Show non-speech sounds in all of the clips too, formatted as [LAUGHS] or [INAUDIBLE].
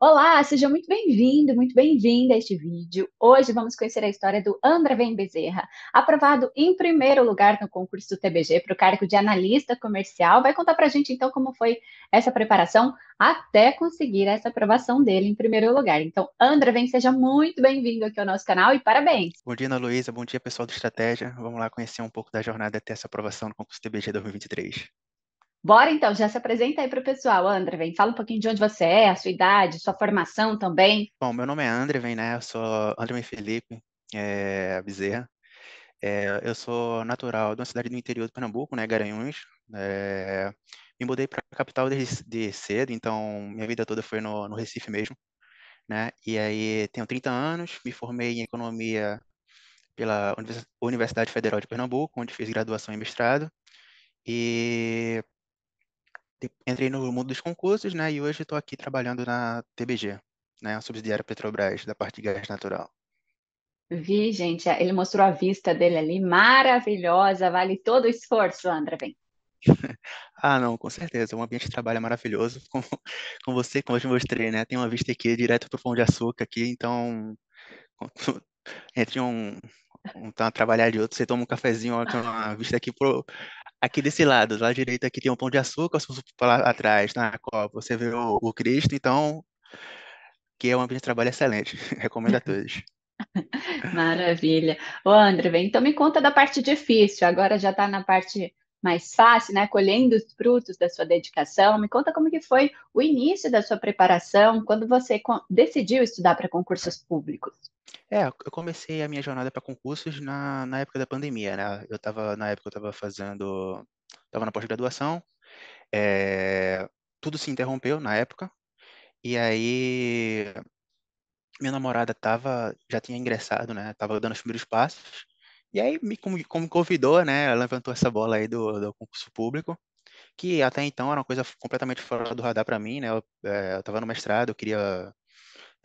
Olá, seja muito bem-vindo, muito bem-vinda a este vídeo. Hoje vamos conhecer a história do André Vem Bezerra, aprovado em primeiro lugar no concurso do TBG para o cargo de analista comercial. Vai contar para a gente então como foi essa preparação até conseguir essa aprovação dele em primeiro lugar. Então, André Vem, seja muito bem-vindo aqui ao nosso canal e parabéns. Bom dia, Ana Luísa. Bom dia, pessoal do Estratégia. Vamos lá conhecer um pouco da jornada até essa aprovação no concurso TBG 2023. Bora então, já se apresenta aí para o pessoal, André, vem, fala um pouquinho de onde você é, a sua idade, sua formação também. Bom, meu nome é André, vem, né? Eu sou André Felipe é, Bezerra. É, eu sou natural de uma cidade do interior do Pernambuco, né, Garanhuns. É, me mudei para a capital desde de cedo, então minha vida toda foi no, no Recife mesmo, né? E aí tenho 30 anos, me formei em economia pela Universidade Federal de Pernambuco, onde fiz graduação e mestrado. E Tipo, entrei no mundo dos concursos, né? E hoje estou aqui trabalhando na TBG, né? A subsidiária Petrobras da parte de gás natural. Vi, gente, é, ele mostrou a vista dele ali, maravilhosa, vale todo o esforço, André. vem. [LAUGHS] ah, não, com certeza, um ambiente de trabalho é maravilhoso, com, [LAUGHS] com você, como eu te mostrei, né, tem uma vista aqui direto para o Pão de Açúcar aqui, então, [LAUGHS] entre um, um trabalhar de outro, você toma um cafezinho, ó, tem é uma vista aqui pro, aqui desse lado, lá direito aqui tem um pão de açúcar, se você for lá atrás, na copa, você vê o, o Cristo, então, que é um ambiente de trabalho excelente, [LAUGHS] recomendo a todos. [LAUGHS] Maravilha. Ô, André, vem, então me conta da parte difícil, agora já está na parte mais fácil, né? Colhendo os frutos da sua dedicação. Me conta como que foi o início da sua preparação, quando você decidiu estudar para concursos públicos. É, eu comecei a minha jornada para concursos na, na época da pandemia, né? Eu tava, na época eu estava fazendo, estava na pós-graduação, é, tudo se interrompeu na época, e aí minha namorada tava, já tinha ingressado, né? Tava dando os primeiros passos, e aí me, como, como convidou, né? Ela levantou essa bola aí do, do concurso público, que até então era uma coisa completamente fora do radar para mim, né? Eu, é, eu tava no mestrado, eu queria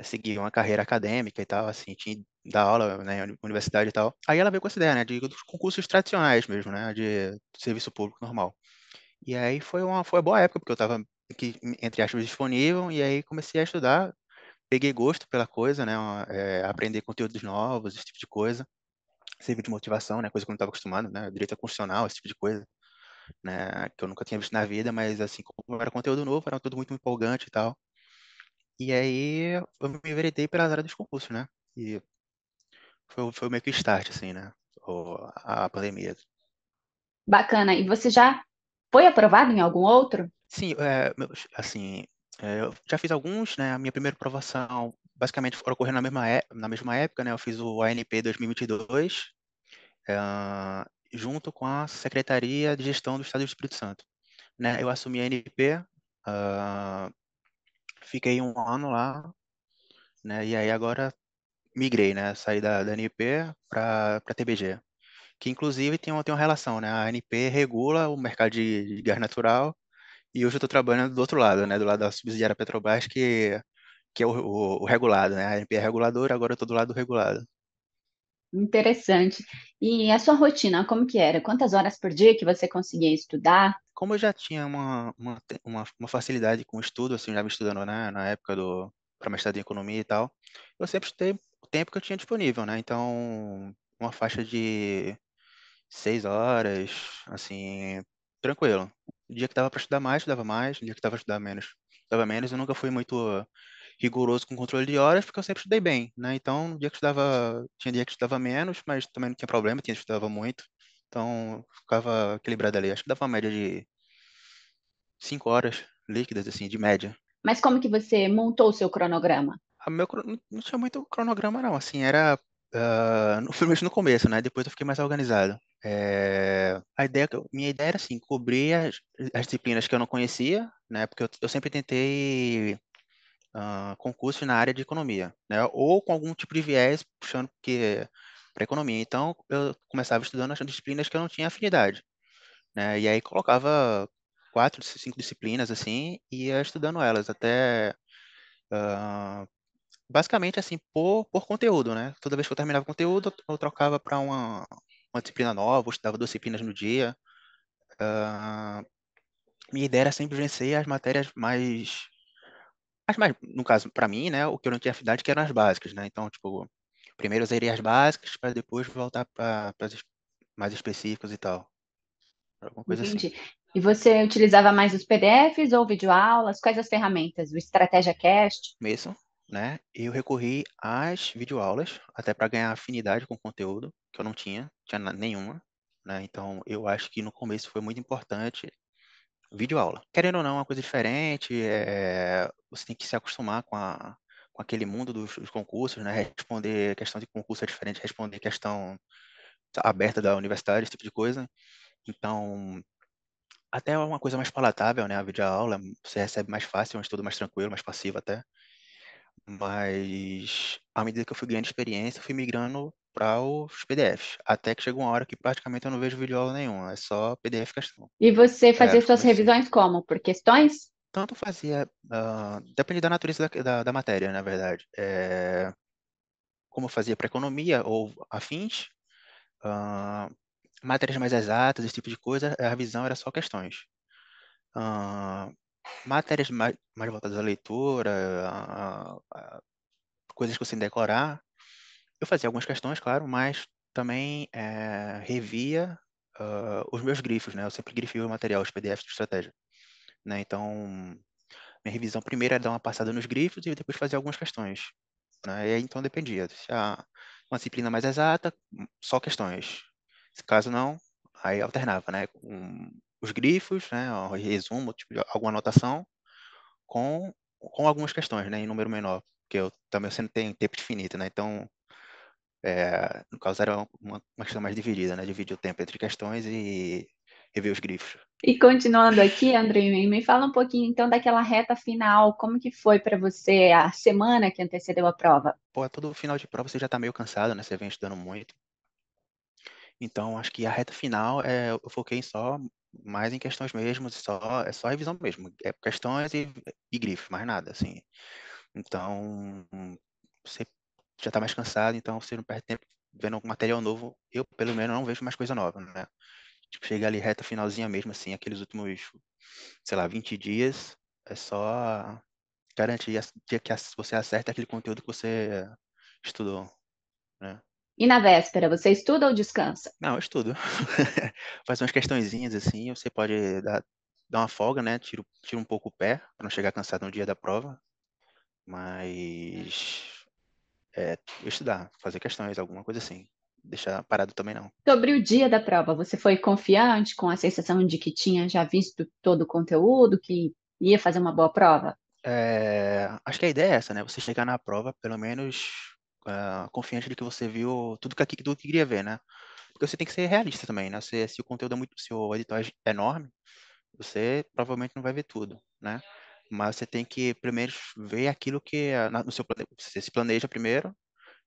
seguir uma carreira acadêmica e tal, assim, tinha da aula na né, universidade e tal. Aí ela veio com essa ideia, né, de dos concursos tradicionais mesmo, né, de serviço público normal. E aí foi uma foi uma boa época porque eu estava entre aspas disponível e aí comecei a estudar, peguei gosto pela coisa, né, é, aprender conteúdos novos, esse tipo de coisa, serviço de motivação, né, coisa que eu não estava acostumado, né, direito constitucional, esse tipo de coisa. Né, que eu nunca tinha visto na vida, mas assim, como era conteúdo novo, era tudo muito empolgante e tal. E aí eu me enveredei pelas áreas dos concursos, né? E foi, foi meio que o start, assim, né? O, a pandemia. Bacana. E você já foi aprovado em algum outro? Sim, é, assim, é, eu já fiz alguns, né? A minha primeira aprovação basicamente ocorreu na mesma, é, na mesma época, né? Eu fiz o ANP 2022 é, junto com a Secretaria de Gestão do Estado do Espírito Santo. Né? Eu assumi a ANP uh, ah, Fiquei um ano lá, né? E aí agora migrei, né? Saí da, da NP para a TBG, que inclusive tem uma, tem uma relação, né? A NP regula o mercado de, de gás natural e hoje eu estou trabalhando do outro lado, né? Do lado da subsidiária Petrobras, que, que é o, o, o regulado, né? A NP é reguladora, agora eu estou do lado do regulado. Interessante. E a sua rotina, como que era? Quantas horas por dia que você conseguia estudar? Como eu já tinha uma, uma, uma, uma facilidade com o estudo, assim, já me estudando na, na época do para mestrado em economia e tal, eu sempre estudei o tempo que eu tinha disponível, né? Então, uma faixa de seis horas, assim, tranquilo. O dia que dava para estudar mais, estudava mais, o dia que dava para estudar menos, estudava menos. Eu nunca fui muito rigoroso com controle de horas, porque eu sempre estudei bem, né? Então, no dia que estudava, tinha dia que estudava menos, mas também não tinha problema, tinha que estudava muito. Então, ficava equilibrado ali. Acho que dava uma média de cinco horas líquidas, assim, de média. Mas como que você montou o seu cronograma? A ah, meu, não tinha muito cronograma, não. Assim, era uh, no, no começo, né? Depois eu fiquei mais organizado. É, a ideia, minha ideia era assim, cobrir as, as, disciplinas que eu não conhecia, né? Porque eu, eu sempre tentei uh, ah, concursos na área de economia, né? Ou com algum tipo de viés puxando que para economia. Então, eu começava estudando as disciplinas que eu não tinha afinidade, né? E aí colocava quatro, cinco disciplinas assim e ia estudando elas até uh, basicamente assim por, por conteúdo, né? Toda vez que eu terminava o conteúdo, eu trocava para uma, uma disciplina nova, eu estudava duas disciplinas no dia. Uh, minha ideia era sempre vencer as matérias mais mas, mas no caso, para mim, né, o que eu não tinha afinidade que eram as básicas, né? Então, tipo, primeiro eu as básicas para depois voltar para as mais específicas e tal. Alguma coisa assim. Entendi. assim. E você utilizava mais os PDFs ou videoaulas? Quais as ferramentas? O Estratégia Cast? Mesmo, né? Eu recorri às videoaulas, até para ganhar afinidade com o conteúdo, que eu não tinha, tinha nenhuma. Né? Então, eu acho que no começo foi muito importante vídeo aula. Querendo ou não, é uma coisa diferente, é, você tem que se acostumar com, a, com aquele mundo dos, dos, concursos, né? Responder questão de concurso é diferente, responder questão aberta da universidade, esse tipo de coisa. Então, até é uma coisa mais palatável, né? A videoaula, você recebe mais fácil, um estudo mais tranquilo, mais passivo até. Mas, à medida que eu fui ganhando experiência, eu fui migrando para os PDFs. Até que chega uma hora que praticamente eu não vejo vídeo aula nenhum, é só PDF questão. E você é fazia é, suas assim. revisões como? Por questões? Tanto fazia, uh, depende da natureza da, da, da matéria, na verdade. É, como fazia para economia ou afins, uh, matérias mais exatas, esse tipo de coisa, a revisão era só questões. Uh, matérias mais, mais voltadas à leitura, a, a, a, coisas que você decorar, eu fazia algumas questões, claro, mas também é, revia uh, os meus grifos, né? Eu sempre grifio o material, os PDFs de estratégia. Né? Então, minha revisão primeiro era é dar uma passada nos grifos e depois fazer algumas questões. Né? E aí, então, dependia. Se há ah, uma disciplina mais exata, só questões. Se caso não, aí alternava, né? Com os grifos, né? resumo, tipo, alguma anotação, com, com algumas questões, né? Em número menor, porque eu também sempre tenho tempo infinito, né? Então, é, no caso, era uma, uma questão mais dividida, né? Dividir o tempo entre questões e rever os grifos. E continuando aqui, Andrei, me fala um pouquinho então daquela reta final, como que foi para você a semana que antecedeu a prova? Pô, é todo final de prova você já está meio cansado, né? Você vem estudando muito. Então, acho que a reta final é, eu foquei só mais em questões mesmo, só é só revisão mesmo, é questões e, e grifos, mais nada, assim. Então, você já está mais cansado, então você não perde tempo vendo algum material novo. Eu, pelo menos, não vejo mais coisa nova, né? Tipo, chega ali reta finalzinha mesmo, assim, aqueles últimos, sei lá, 20 dias, é só garantir assim, que você acerta aquele conteúdo que você estudou, né? E na véspera, você estuda ou descansa? Não, eu estudo. [LAUGHS] Faz umas questõezinhas assim, você pode dar, dar uma folga, né? Tira, tira um pouco o pé, para não chegar cansado no dia da prova. Mas é, estudar, fazer questões, alguma coisa assim. Deixar parado também não. Sobre o dia da prova, você foi confiante com a sensação de que tinha já visto todo o conteúdo, que ia fazer uma boa prova? É, acho que a ideia é essa, né? Você chegar na prova, pelo menos uh, confiante de que você viu tudo que, tudo que queria ver, né? Porque você tem que ser realista também, né? Se, se o conteúdo é muito, se o editor é enorme, você provavelmente não vai ver tudo, né? mas você tem que primeiro ver aquilo que no seu você se planeja primeiro,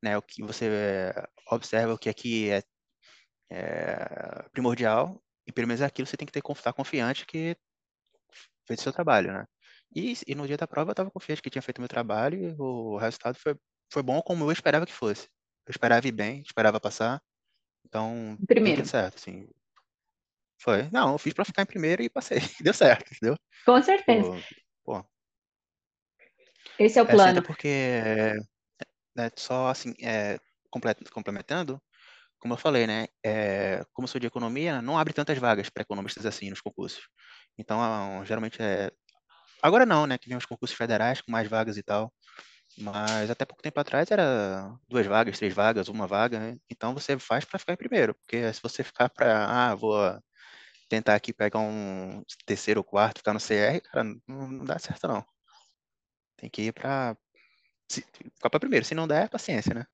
né? O que você eh, observa o que aqui é, é eh, primordial e pelo menos aquilo você tem que ter estar tá confiante que fez o seu trabalho, né? E, e no dia da prova eu estava confiante que tinha feito meu trabalho e o resultado foi foi bom como eu esperava que fosse. Eu esperava ir bem, esperava passar. Então, primeiro. Deu certo, sim Foi. Não, eu fiz para ficar em primeiro e passei. [LAUGHS] Deu certo, entendeu? Com certeza. Pô. Esse é o é, assim, plano. porque, né, só assim, é, complementando, como eu falei, né, é, como eu sou de economia, não abre tantas vagas para economistas assim nos concursos. Então, geralmente é. Agora não, né, que vem os concursos federais com mais vagas e tal. Mas até pouco tempo atrás era duas vagas, três vagas, uma vaga, né? Então você faz para ficar em primeiro, porque se você ficar para, ah, vou tentar aqui pegar um terceiro quarto, ficar no CR, cara, não, não dá certo não. Tem que ir para ficar para primeiro, se não der, é paciência, né?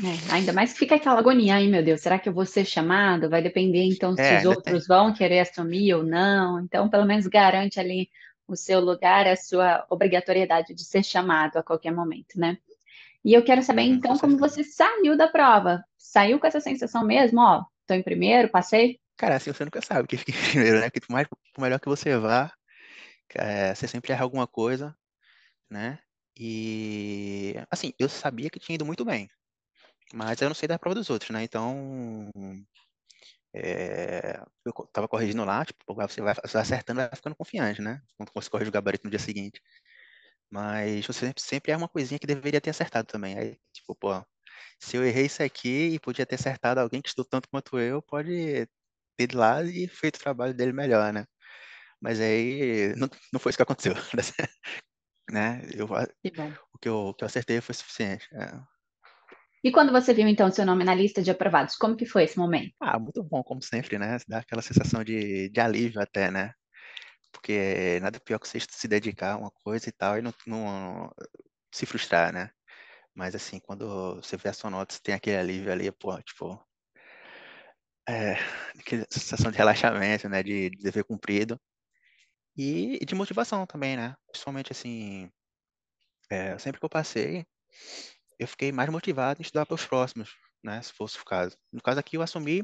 É, ainda mais que fica aquela agonia, aí, meu Deus, será que eu vou ser chamado? Vai depender então se é, os outros tem. vão querer assumir ou não. Então, pelo menos garante ali o seu lugar, a sua obrigatoriedade de ser chamado a qualquer momento, né? E eu quero saber, uhum, então, como você saiu da prova. Saiu com essa sensação mesmo, ó, tô em primeiro, passei? Cara, assim você nunca sabe que fica em primeiro, né? Porque por mais, por melhor que você vá, é, você sempre erra alguma coisa, né? E, assim, eu sabia que tinha ido muito bem, mas eu não sei da prova dos outros, né? Então, é, eu tava corrigindo lá, tipo, você vai, você vai acertando, vai ficando confiante, né? Quando você corrige o gabarito no dia seguinte. Mas você sempre, sempre é uma coisinha que deveria ter acertado também. Aí, tipo, pô, se eu errei isso aqui e podia ter acertado alguém que estudou tanto quanto eu, pode ter ido lá e feito o trabalho dele melhor, né? Mas aí não, não foi isso que aconteceu, [LAUGHS] né? Eu, o, que eu, o que eu acertei foi suficiente. É. E quando você viu, então, seu nome na lista de aprovados, como que foi esse momento? Ah, muito bom, como sempre, né? Dá aquela sensação de, de alívio até, né? Porque nada pior que você se dedicar a uma coisa e tal e não, não se frustrar, né? Mas assim, quando você vê a sua nota, você tem aquele alívio ali, pô, tipo, é, sensação de relaxamento, né? De, de dever cumprido. E, e, de motivação também, né? Principalmente assim, é, sempre que eu passei, eu fiquei mais motivado em estudar para os próximos, né? Se fosse o caso. No caso aqui eu assumi,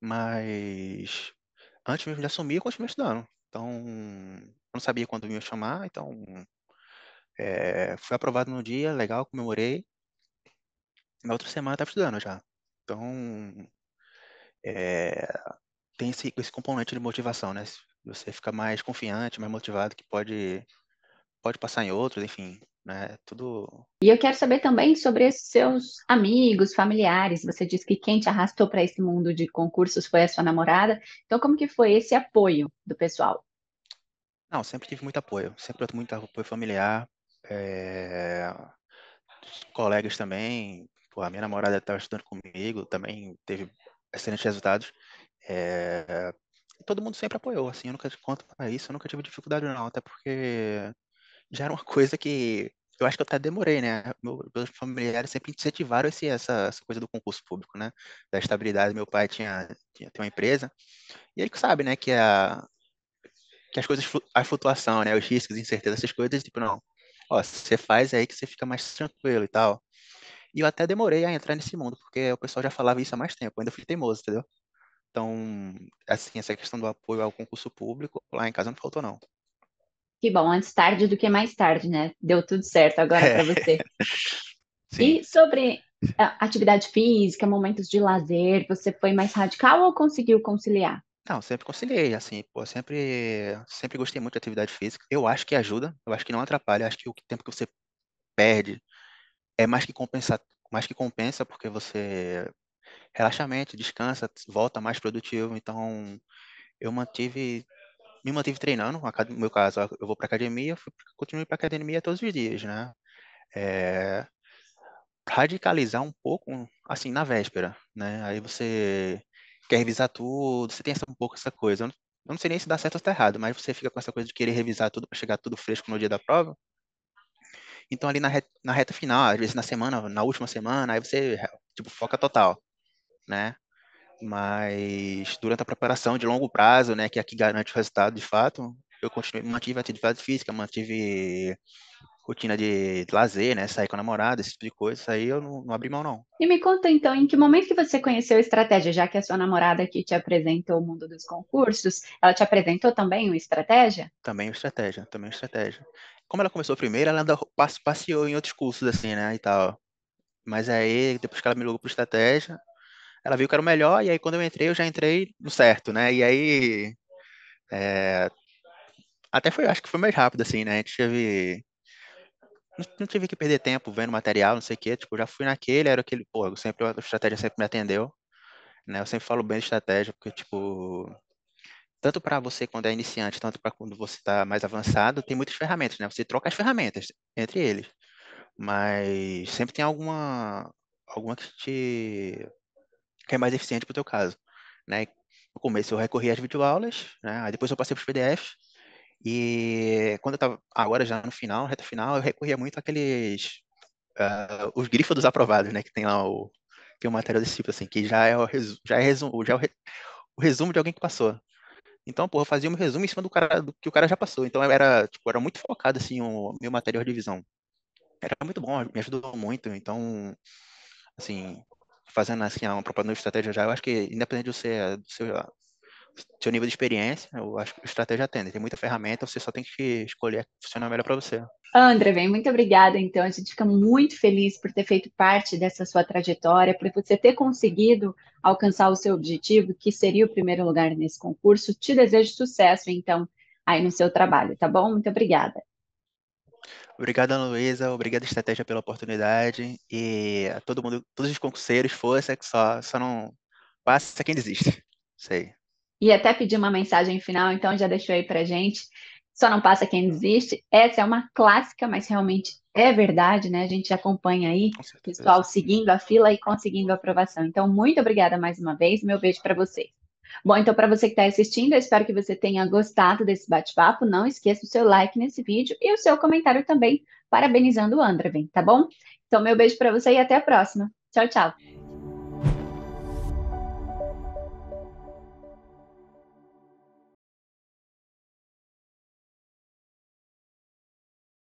mas antes mesmo de assumir, eu continuei estudando. Então, eu não sabia quando me chamar, então é, fui aprovado no dia, legal, comemorei. Na outra semana eu estava estudando já. Então, é, tem esse, esse componente de motivação, né? Você fica mais confiante, mais motivado, que pode, pode passar em outros, enfim, né? Tudo. E eu quero saber também sobre seus amigos, familiares. Você disse que quem te arrastou para esse mundo de concursos foi a sua namorada. Então, como que foi esse apoio do pessoal? Não, sempre tive muito apoio, sempre muito apoio familiar, é... colegas também. Pô, a minha namorada estava tá estudando comigo, também teve excelentes resultados. É, todo mundo sempre apoiou, assim, eu nunca conto para isso, eu nunca tive dificuldade não, até porque já era uma coisa que eu acho que eu até demorei, né? meus familiares sempre incentivaram esse, essa, essa, coisa do concurso público, né? Da estabilidade. Meu pai tinha, tinha, uma empresa e ele sabe, né, que a que as coisas, a flutuação, né, os riscos, incertezas, essas coisas, tipo, não, ó, você faz é aí que você fica mais tranquilo e tal. E eu até demorei a entrar nesse mundo, porque o pessoal já falava isso há mais tempo, ainda fui teimoso, entendeu? Então, assim, essa questão do apoio ao concurso público, lá em casa não faltou, não. Que bom, antes tarde do que mais tarde, né? Deu tudo certo agora é. para você. [LAUGHS] Sim. E sobre atividade física, momentos de lazer, você foi mais radical ou conseguiu conciliar? Não, sempre conciliei, assim, pô, sempre, sempre gostei muito de atividade física. Eu acho que ajuda, eu acho que não atrapalha, eu acho que o tempo que você perde é mais que compensa, mais que compensa porque você relaxamento, descansa, volta mais produtivo. Então, eu mantive me mantive treinando, no meu caso, eu vou para academia, fui, continuo para academia todos os dias, né? É, radicalizar um pouco, assim, na véspera, né? Aí você quer revisar tudo, você tem essa, um pouco essa coisa. Eu não, eu não sei nem se dá certo ou se tá errado, mas você fica com essa coisa de querer revisar tudo para chegar tudo fresco no dia da prova. Então, ali na reta, na reta final, às vezes na semana, na última semana, aí você, tipo, foca total, né? Mas durante a preparação de longo prazo, né, que é que garante o resultado de fato, eu continuei, mantive atividade física, mantive rotina de lazer, né? Sair com a namorada, esse tipo de coisa, isso aí eu não, não abri mão, não. E me conta então, em que momento que você conheceu a estratégia, já que a sua namorada que te apresentou o mundo dos concursos, ela te apresentou também uma estratégia? Também uma estratégia, também uma estratégia. Como ela começou primeiro, ela passe passeou em outros cursos, assim, né? E tal. Mas aí, depois que ela me ligou para estratégia, ela viu que era o melhor, e aí quando eu entrei, eu já entrei no certo, né? E aí. É, até foi, acho que foi mais rápido, assim, né? A gente teve. Não, tive que perder tempo vendo material, não sei o quê. Tipo, já fui naquele, era aquele. Pô, eu sempre, a estratégia sempre me atendeu. Né? Eu sempre falo bem de estratégia, porque, tipo. Tanto para você quando é iniciante, tanto para quando você está mais avançado, tem muitas ferramentas, né? Você troca as ferramentas entre eles. Mas sempre tem alguma, alguma que te que é mais eficiente para o teu caso, né? No começo eu recorri às videoaulas, né? Aí depois eu passei para os PDFs e quando eu estava agora já no final, reta final, eu recorria muito àqueles uh, os grifos dos aprovados, né, que tem lá o tem uma material desse tipo assim, que já é o já é resumo, já é o, re, o, resumo de alguém que passou. Então, porra, eu fazia um resumo em cima do cara do que o cara já passou. Então, era, tipo, era muito focado assim o meu material de visão. Era muito bom, me ajudou muito. Então, assim, fazendo assim uma propaganda de estratégia já, eu acho que independente do seu, do seu seu nível de experiência, eu acho que estratégia atende. Né? Tem muita ferramenta, você só tem que escolher a que funciona melhor para você. André, bem, muito obrigada. Então, a gente fica muito feliz por ter feito parte dessa sua trajetória, por você ter conseguido alcançar o seu objetivo, que seria o primeiro lugar nesse concurso. Te desejo sucesso, então, aí no seu trabalho, tá bom? Muito obrigada. Obrigado, Ana Luísa. Obrigado, Estratégia, pela oportunidade. E a todo mundo, todos os concurseiros, força, que só, só não passa quem desiste. Isso aí e até pedir uma mensagem final, então já deixou aí para gente. Só não passa quem desiste. Essa é uma clássica, mas realmente é verdade, né? A gente acompanha aí o pessoal seguindo a fila e conseguindo a aprovação. Então, muito obrigada mais uma vez. Meu beijo para você. Bom, então, para você que está assistindo, eu espero que você tenha gostado desse bate-papo. Não esqueça o seu like nesse vídeo e o seu comentário também, parabenizando o Andraven, tá bom? Então, meu beijo para você e até a próxima. Tchau, tchau.